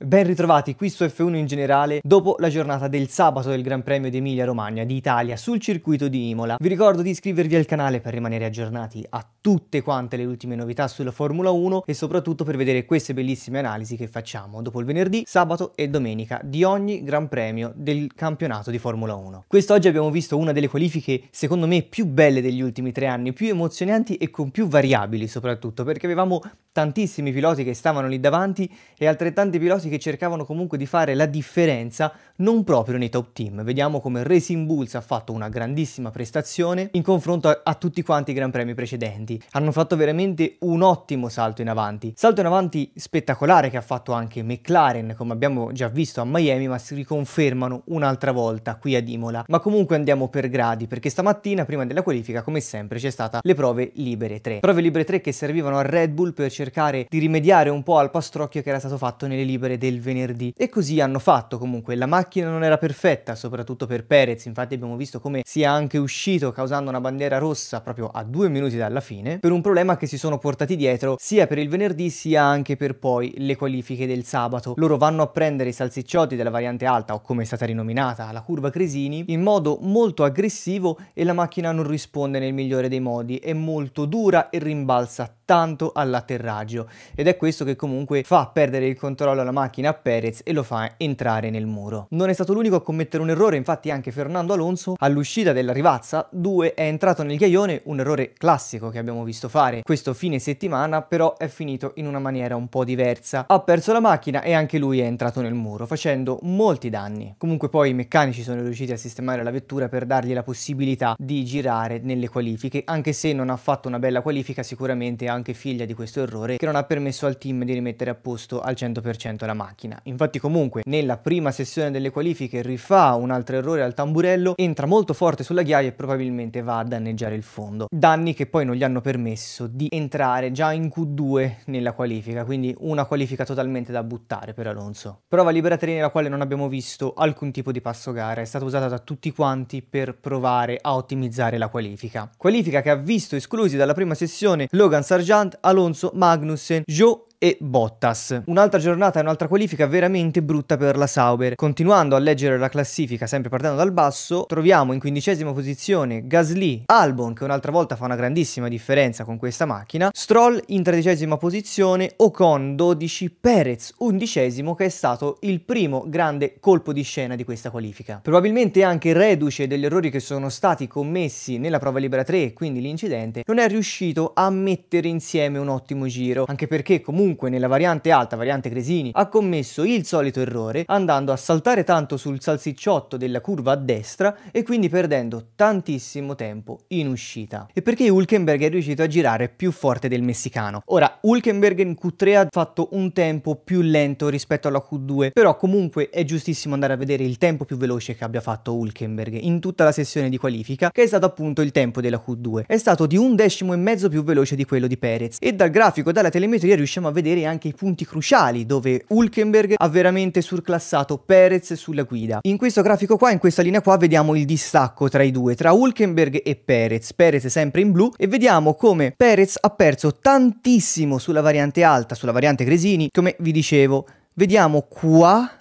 Ben ritrovati qui su F1 in generale dopo la giornata del sabato del Gran Premio di Emilia Romagna di Italia sul circuito di Imola. Vi ricordo di iscrivervi al canale per rimanere aggiornati a tutte quante le ultime novità sulla Formula 1 e soprattutto per vedere queste bellissime analisi che facciamo dopo il venerdì, sabato e domenica di ogni Gran Premio del campionato di Formula 1. Quest'oggi abbiamo visto una delle qualifiche secondo me più belle degli ultimi tre anni, più emozionanti e con più variabili soprattutto perché avevamo tantissimi piloti che stavano lì davanti e altrettanti piloti giocatori che cercavano comunque di fare la differenza non proprio nei top team. Vediamo come Racing Bulls ha fatto una grandissima prestazione in confronto a, a tutti quanti i Gran Premi precedenti. Hanno fatto veramente un ottimo salto in avanti. Salto in avanti spettacolare che ha fatto anche McLaren, come abbiamo già visto a Miami, ma si riconfermano un'altra volta qui ad Imola. Ma comunque andiamo per gradi, perché stamattina prima della qualifica, come sempre, c'è stata le prove libere 3. Prove libere 3 che servivano a Red Bull per cercare di rimediare un po' al pastrocchio che era stato fatto nelle libere del venerdì. E così hanno fatto comunque. La macchina non era perfetta, soprattutto per Perez, infatti abbiamo visto come sia anche uscito causando una bandiera rossa proprio a due minuti dalla fine, per un problema che si sono portati dietro sia per il venerdì sia anche per poi le qualifiche del sabato. Loro vanno a prendere i salsicciotti della variante alta, o come è stata rinominata, la curva Cresini, in modo molto aggressivo e la macchina non risponde nel migliore dei modi, è molto dura e rimbalza tanto all'atterraggio ed è questo che comunque fa perdere il controllo alla macchina a Perez e lo fa entrare nel muro. Non è stato l'unico a commettere un errore, infatti anche Fernando Alonso all'uscita della Rivazza 2 è entrato nel ghiaione, un errore classico che abbiamo visto fare questo fine settimana, però è finito in una maniera un po' diversa. Ha perso la macchina e anche lui è entrato nel muro, facendo molti danni. Comunque poi i meccanici sono riusciti a sistemare la vettura per dargli la possibilità di girare nelle qualifiche, anche se non ha fatto una bella qualifica sicuramente ha anche figlia di questo errore che non ha permesso al team di rimettere a posto al 100% la macchina. Infatti comunque nella prima sessione delle qualifiche rifà un altro errore al tamburello, entra molto forte sulla ghiaia e probabilmente va a danneggiare il fondo. Danni che poi non gli hanno permesso di entrare già in Q2 nella qualifica, quindi una qualifica totalmente da buttare per Alonso. Prova libera nella quale non abbiamo visto alcun tipo di passo gara, è stata usata da tutti quanti per provare a ottimizzare la qualifica. Qualifica che ha visto esclusi dalla prima sessione Logan Sargent Grosjean, Alonso, Magnussen, Joe e Bottas. Un'altra giornata e un'altra qualifica veramente brutta per la Sauber. Continuando a leggere la classifica, sempre partendo dal basso, troviamo in quindicesima posizione Gasly, Albon che un'altra volta fa una grandissima differenza con questa macchina, Stroll in tredicesima posizione, Ocon 12, Perez undicesimo che è stato il primo grande colpo di scena di questa qualifica. Probabilmente anche reduce degli errori che sono stati commessi nella prova libera 3 quindi l'incidente, non è riuscito a mettere insieme un ottimo giro, anche perché comunque comunque nella variante alta, variante Cresini, ha commesso il solito errore andando a saltare tanto sul salsicciotto della curva a destra e quindi perdendo tantissimo tempo in uscita. E perché Hulkenberg è riuscito a girare più forte del messicano. Ora, Hulkenberg in Q3 ha fatto un tempo più lento rispetto alla Q2, però comunque è giustissimo andare a vedere il tempo più veloce che abbia fatto Hulkenberg in tutta la sessione di qualifica, che è stato appunto il tempo della Q2. È stato di un decimo e mezzo più veloce di quello di Perez e dal grafico e dalla telemetria riusciamo a vedere vedere anche i punti cruciali dove Hulkenberg ha veramente surclassato Perez sulla guida. In questo grafico qua, in questa linea qua, vediamo il distacco tra i due, tra Hulkenberg e Perez. Perez è sempre in blu e vediamo come Perez ha perso tantissimo sulla variante alta, sulla variante Gresini, come vi dicevo. Vediamo qua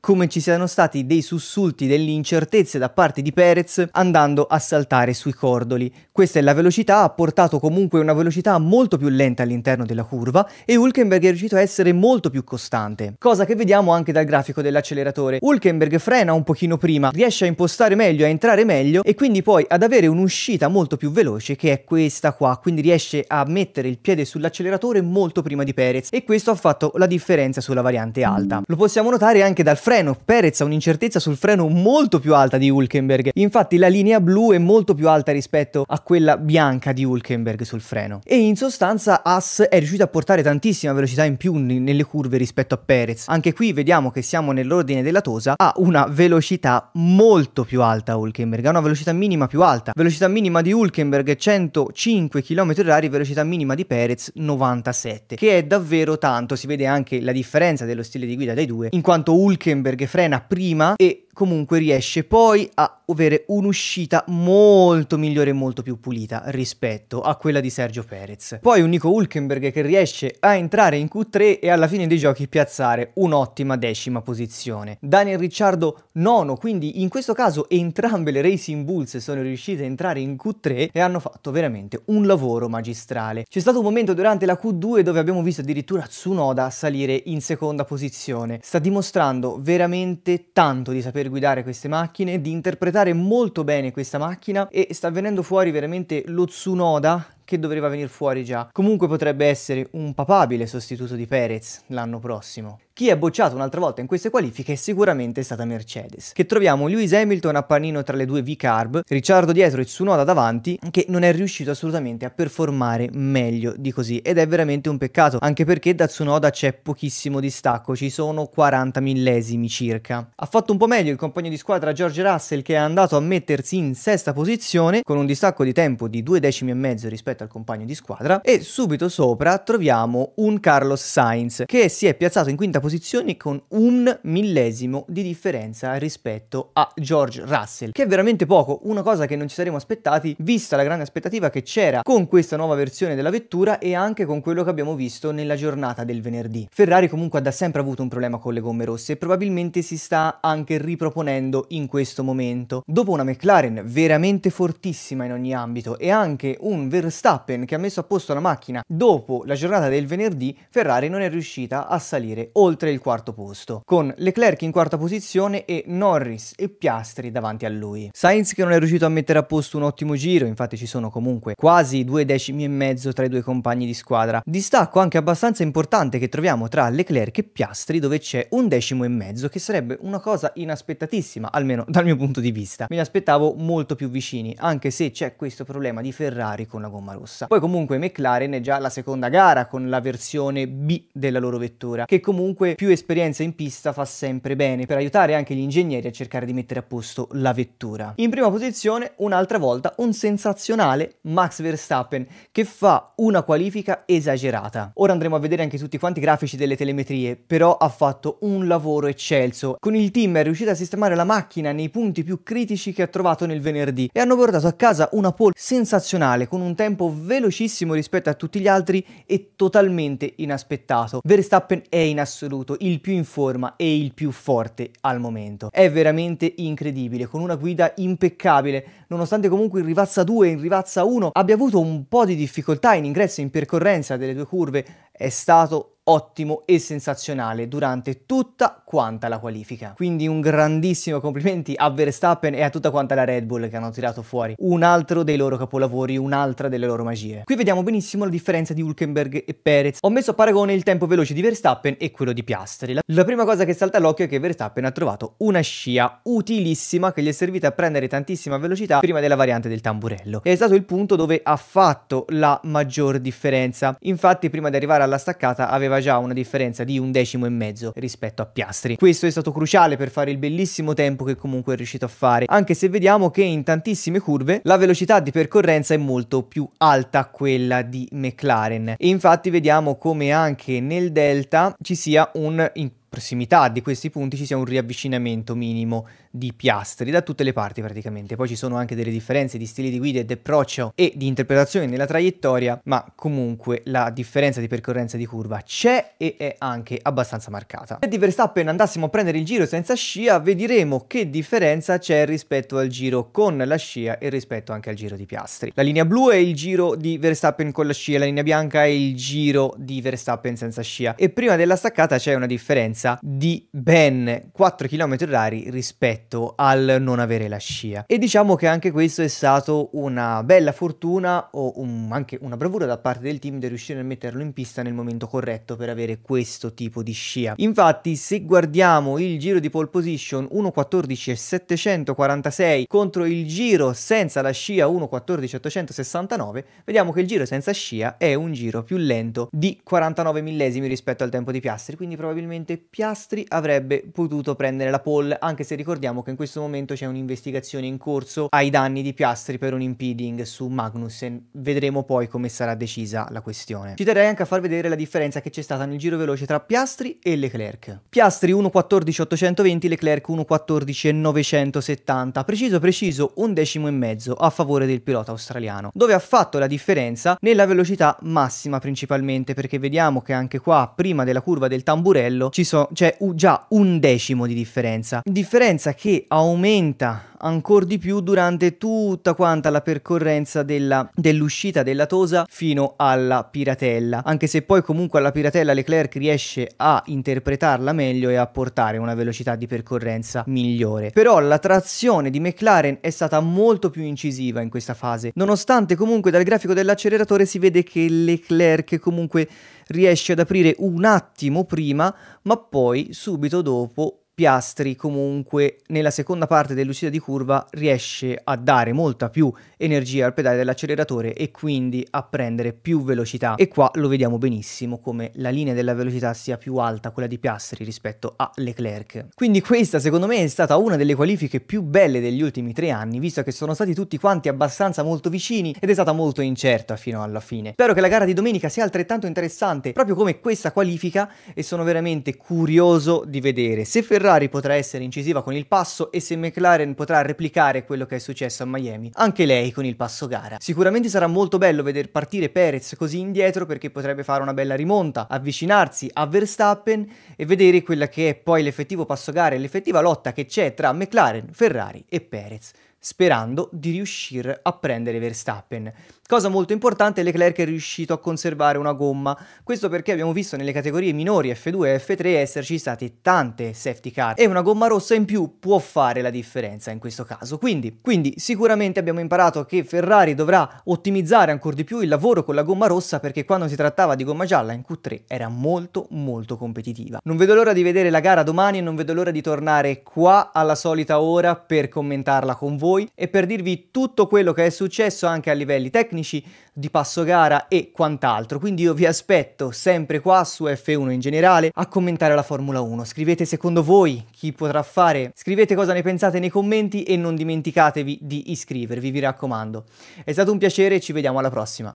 come ci siano stati dei sussulti, delle incertezze da parte di Perez andando a saltare sui cordoli. Questa è la velocità, ha portato comunque una velocità molto più lenta all'interno della curva e Hulkenberg è riuscito a essere molto più costante, cosa che vediamo anche dal grafico dell'acceleratore. Hulkenberg frena un pochino prima, riesce a impostare meglio, a entrare meglio e quindi poi ad avere un'uscita molto più veloce che è questa qua, quindi riesce a mettere il piede sull'acceleratore molto prima di Perez e questo ha fatto la differenza sulla variante alta. Lo possiamo notare anche dal freno. Perez ha un'incertezza sul freno molto più alta di Hulkenberg. Infatti la linea blu è molto più alta rispetto a quella bianca di Hulkenberg sul freno. E in sostanza Haas è riuscito a portare tantissima velocità in più nelle curve rispetto a Perez. Anche qui vediamo che siamo nell'ordine della Tosa, ha una velocità molto più alta Hulkenberg, ha una velocità minima più alta. Velocità minima di Hulkenberg 105 km/h, velocità minima di Perez 97, che è davvero tanto, si vede anche la differenza dello stile di guida dei due, in quanto Hulkenberg Rosenberg frena prima e comunque riesce poi a avere un'uscita molto migliore e molto più pulita rispetto a quella di Sergio Perez. Poi un Nico Hulkenberg che riesce a entrare in Q3 e alla fine dei giochi piazzare un'ottima decima posizione. Daniel Ricciardo nono, quindi in questo caso entrambe le Racing Bulls sono riuscite a entrare in Q3 e hanno fatto veramente un lavoro magistrale. C'è stato un momento durante la Q2 dove abbiamo visto addirittura Tsunoda salire in seconda posizione. Sta dimostrando veramente tanto di sapere saper guidare queste macchine, di interpretare molto bene questa macchina e sta venendo fuori veramente lo Tsunoda che doveva venire fuori già. Comunque potrebbe essere un papabile sostituto di Perez l'anno prossimo. Chi è bocciato un'altra volta in queste qualifiche è sicuramente stata Mercedes, che troviamo Lewis Hamilton a panino tra le due V-Carb, Ricciardo dietro e Tsunoda davanti, che non è riuscito assolutamente a performare meglio di così ed è veramente un peccato, anche perché da Tsunoda c'è pochissimo distacco, ci sono 40 millesimi circa. Ha fatto un po' meglio il compagno di squadra George Russell che è andato a mettersi in sesta posizione con un distacco di tempo di due decimi e mezzo rispetto rispetto al compagno di squadra e subito sopra troviamo un Carlos Sainz che si è piazzato in quinta posizione con un millesimo di differenza rispetto a George Russell che è veramente poco, una cosa che non ci saremmo aspettati vista la grande aspettativa che c'era con questa nuova versione della vettura e anche con quello che abbiamo visto nella giornata del venerdì. Ferrari comunque ha da sempre avuto un problema con le gomme rosse e probabilmente si sta anche riproponendo in questo momento. Dopo una McLaren veramente fortissima in ogni ambito e anche un Verstappen Verstappen che ha messo a posto la macchina dopo la giornata del venerdì, Ferrari non è riuscita a salire oltre il quarto posto, con Leclerc in quarta posizione e Norris e Piastri davanti a lui. Sainz che non è riuscito a mettere a posto un ottimo giro, infatti ci sono comunque quasi due decimi e mezzo tra i due compagni di squadra. Distacco anche abbastanza importante che troviamo tra Leclerc e Piastri dove c'è un decimo e mezzo che sarebbe una cosa inaspettatissima, almeno dal mio punto di vista. Me ne aspettavo molto più vicini, anche se c'è questo problema di Ferrari con la gomma rossa. Poi comunque McLaren è già la seconda gara con la versione B della loro vettura, che comunque più esperienza in pista fa sempre bene per aiutare anche gli ingegneri a cercare di mettere a posto la vettura. In prima posizione un'altra volta un sensazionale Max Verstappen che fa una qualifica esagerata. Ora andremo a vedere anche tutti quanti i grafici delle telemetrie, però ha fatto un lavoro eccelso. Con il team è riuscito a sistemare la macchina nei punti più critici che ha trovato nel venerdì e hanno portato a casa una pole sensazionale con un tempo tempo velocissimo rispetto a tutti gli altri e totalmente inaspettato. Verstappen è in assoluto il più in forma e il più forte al momento. È veramente incredibile, con una guida impeccabile, nonostante comunque in Rivazza 2 e in Rivazza 1 abbia avuto un po' di difficoltà in ingresso e in percorrenza delle due curve è stato ottimo e sensazionale durante tutta quanta la qualifica. Quindi un grandissimo complimenti a Verstappen e a tutta quanta la Red Bull che hanno tirato fuori un altro dei loro capolavori, un'altra delle loro magie. Qui vediamo benissimo la differenza di Hulkenberg e Perez. Ho messo a paragone il tempo veloce di Verstappen e quello di Piastri. La, prima cosa che salta all'occhio è che Verstappen ha trovato una scia utilissima che gli è servita a prendere tantissima velocità prima della variante del tamburello. È stato il punto dove ha fatto la maggior differenza. Infatti prima di arrivare a alla staccata aveva già una differenza di un decimo e mezzo rispetto a Piastri. Questo è stato cruciale per fare il bellissimo tempo che comunque è riuscito a fare, anche se vediamo che in tantissime curve la velocità di percorrenza è molto più alta quella di McLaren. E infatti vediamo come anche nel delta ci sia un in prossimità di questi punti ci sia un riavvicinamento minimo di piastri da tutte le parti praticamente. Poi ci sono anche delle differenze di stili di guida e di approccio e di interpretazione nella traiettoria, ma comunque la differenza di percorrenza di curva c'è e è anche abbastanza marcata. Se di Verstappen andassimo a prendere il giro senza scia, vedremo che differenza c'è rispetto al giro con la scia e rispetto anche al giro di piastri. La linea blu è il giro di Verstappen con la scia, la linea bianca è il giro di Verstappen senza scia e prima della staccata c'è una differenza di ben 4 km orari rispetto rispetto al non avere la scia. E diciamo che anche questo è stato una bella fortuna o un, anche una bravura da parte del team di riuscire a metterlo in pista nel momento corretto per avere questo tipo di scia. Infatti se guardiamo il giro di pole position 1.14.746 contro il giro senza la scia 1.14.869 vediamo che il giro senza scia è un giro più lento di 49 millesimi rispetto al tempo di Piastri quindi probabilmente Piastri avrebbe potuto prendere la pole anche se ricordiamo sappiamo che in questo momento c'è un'investigazione in corso ai danni di Piastri per un impeding su Magnussen. Vedremo poi come sarà decisa la questione. Ci darei anche a far vedere la differenza che c'è stata nel giro veloce tra Piastri e Leclerc. Piastri 1.14.820, Leclerc 1.14.970. Preciso preciso, un decimo e mezzo a favore del pilota australiano, dove ha fatto la differenza nella velocità massima principalmente, perché vediamo che anche qua, prima della curva del tamburello, ci so, c'è già un decimo di differenza. Differenza che aumenta ancora di più durante tutta quanta la percorrenza dell'uscita della Tosa fino alla Piratella, anche se poi comunque alla Piratella Leclerc riesce a interpretarla meglio e a portare una velocità di percorrenza migliore. Però la trazione di McLaren è stata molto più incisiva in questa fase, nonostante comunque dal grafico dell'acceleratore si vede che Leclerc comunque riesce ad aprire un attimo prima, ma poi subito dopo Piastri comunque nella seconda parte dell'uscita di curva riesce a dare molta più energia al pedale dell'acceleratore e quindi a prendere più velocità e qua lo vediamo benissimo come la linea della velocità sia più alta quella di Piastri rispetto a Leclerc. Quindi questa secondo me è stata una delle qualifiche più belle degli ultimi tre anni visto che sono stati tutti quanti abbastanza molto vicini ed è stata molto incerta fino alla fine. Spero che la gara di domenica sia altrettanto interessante proprio come questa qualifica e sono veramente curioso di vedere se Ferrari Ferrari potrà essere incisiva con il passo e se McLaren potrà replicare quello che è successo a Miami, anche lei con il passo gara. Sicuramente sarà molto bello veder partire Perez così indietro perché potrebbe fare una bella rimonta, avvicinarsi a Verstappen e vedere quella che è poi l'effettivo passo gara e l'effettiva lotta che c'è tra McLaren, Ferrari e Perez sperando di riuscire a prendere Verstappen. Cosa molto importante, Leclerc è riuscito a conservare una gomma. Questo perché abbiamo visto nelle categorie minori F2 e F3 esserci state tante safety car e una gomma rossa in più può fare la differenza in questo caso. Quindi, quindi sicuramente abbiamo imparato che Ferrari dovrà ottimizzare ancora di più il lavoro con la gomma rossa perché quando si trattava di gomma gialla in Q3 era molto molto competitiva. Non vedo l'ora di vedere la gara domani e non vedo l'ora di tornare qua alla solita ora per commentarla con voi e per dirvi tutto quello che è successo anche a livelli tecnici tecnici di passo gara e quant'altro. Quindi io vi aspetto sempre qua su F1 in generale a commentare la Formula 1. Scrivete secondo voi chi potrà fare, scrivete cosa ne pensate nei commenti e non dimenticatevi di iscrivervi, vi raccomando. È stato un piacere e ci vediamo alla prossima.